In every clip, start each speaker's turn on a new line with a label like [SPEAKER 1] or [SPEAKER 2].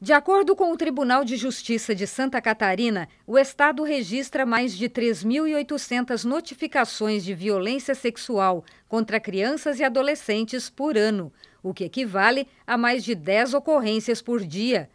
[SPEAKER 1] De acordo com o Tribunal de Justiça de Santa Catarina, o Estado registra mais de 3.800 notificações de violência sexual contra crianças e adolescentes por ano, o que equivale a mais de 10 ocorrências por dia.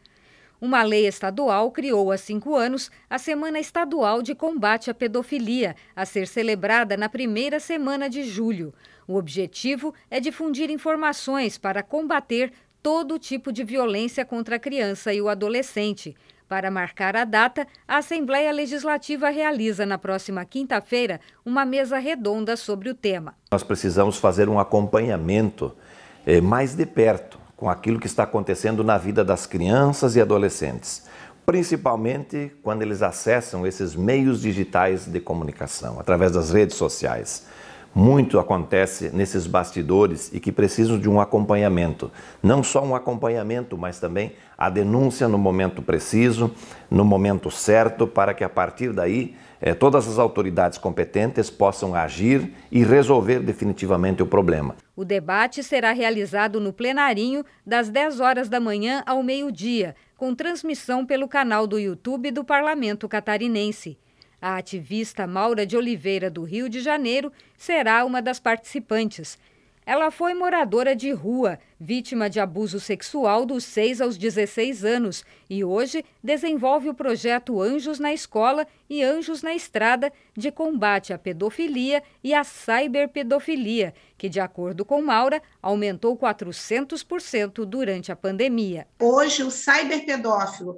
[SPEAKER 1] Uma lei estadual criou há cinco anos a Semana Estadual de Combate à Pedofilia, a ser celebrada na primeira semana de julho. O objetivo é difundir informações para combater todo tipo de violência contra a criança e o adolescente. Para marcar a data, a Assembleia Legislativa realiza na próxima quinta-feira uma mesa redonda sobre o tema.
[SPEAKER 2] Nós precisamos fazer um acompanhamento eh, mais de perto com aquilo que está acontecendo na vida das crianças e adolescentes, principalmente quando eles acessam esses meios digitais de comunicação, através das redes sociais. Muito acontece nesses bastidores e que precisam de um acompanhamento. Não só um acompanhamento, mas também a denúncia no momento preciso, no momento certo, para que a partir daí eh, todas as autoridades competentes possam agir e resolver definitivamente o problema.
[SPEAKER 1] O debate será realizado no plenarinho das 10 horas da manhã ao meio-dia, com transmissão pelo canal do YouTube do Parlamento Catarinense. A ativista Maura de Oliveira, do Rio de Janeiro, será uma das participantes. Ela foi moradora de rua, vítima de abuso sexual dos 6 aos 16 anos e hoje desenvolve o projeto Anjos na Escola e Anjos na Estrada de combate à pedofilia e à cyberpedofilia, que, de acordo com Maura, aumentou 400% durante a pandemia. Hoje, o
[SPEAKER 3] cyberpedófilo,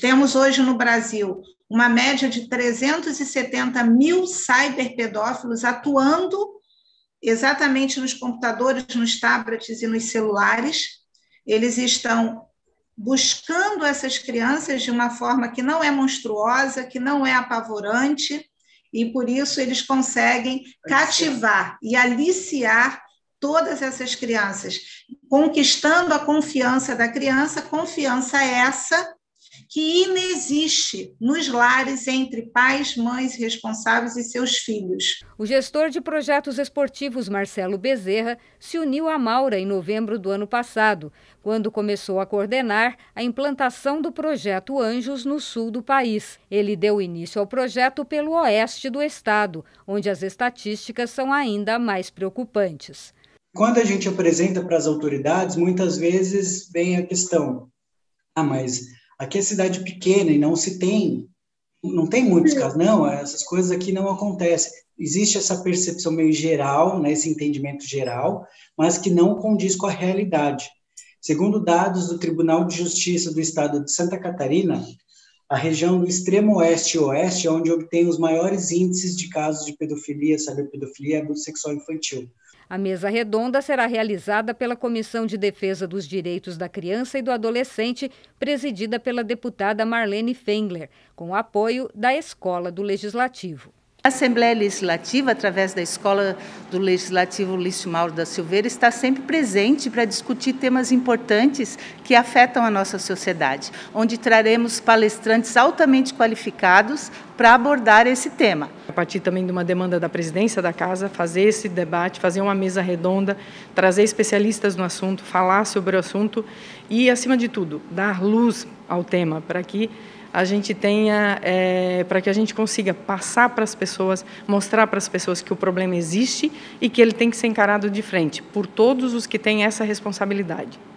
[SPEAKER 3] temos hoje no Brasil uma média de 370 mil cyberpedófilos atuando exatamente nos computadores, nos tablets e nos celulares. Eles estão buscando essas crianças de uma forma que não é monstruosa, que não é apavorante, e por isso eles conseguem cativar e aliciar todas essas crianças, conquistando a confiança da criança, confiança essa que inexiste nos lares entre pais, mães
[SPEAKER 1] responsáveis e seus filhos. O gestor de projetos esportivos Marcelo Bezerra se uniu à Maura em novembro do ano passado, quando começou a coordenar a implantação do projeto Anjos no sul do país. Ele deu início ao projeto pelo oeste do estado, onde as estatísticas são ainda mais preocupantes.
[SPEAKER 4] Quando a gente apresenta para as autoridades, muitas vezes vem a questão: ah, mas Aqui é cidade pequena e não se tem, não tem muitos casos, não, essas coisas aqui não acontecem. Existe essa percepção meio geral, né, esse entendimento geral, mas que não condiz com a realidade. Segundo dados do Tribunal de Justiça do Estado de Santa Catarina, a região do extremo oeste e oeste é onde obtém os maiores índices de casos de pedofilia, cyberpedofilia e abuso sexual infantil.
[SPEAKER 1] A mesa redonda será realizada pela Comissão de Defesa dos Direitos da Criança e do Adolescente, presidida pela deputada Marlene Fengler, com o apoio da Escola do Legislativo.
[SPEAKER 3] A Assembleia Legislativa, através da Escola do Legislativo Lício Mauro da Silveira, está sempre presente para discutir temas importantes que afetam a nossa sociedade, onde traremos palestrantes altamente qualificados para abordar esse
[SPEAKER 4] tema partir também de uma demanda da presidência da casa, fazer esse debate, fazer uma mesa redonda, trazer especialistas no assunto, falar sobre o assunto e, acima de tudo, dar luz ao tema para que a gente tenha, é, para que a gente consiga passar para as pessoas, mostrar para as pessoas que o problema existe e que ele tem que ser encarado de frente por todos os que têm essa responsabilidade.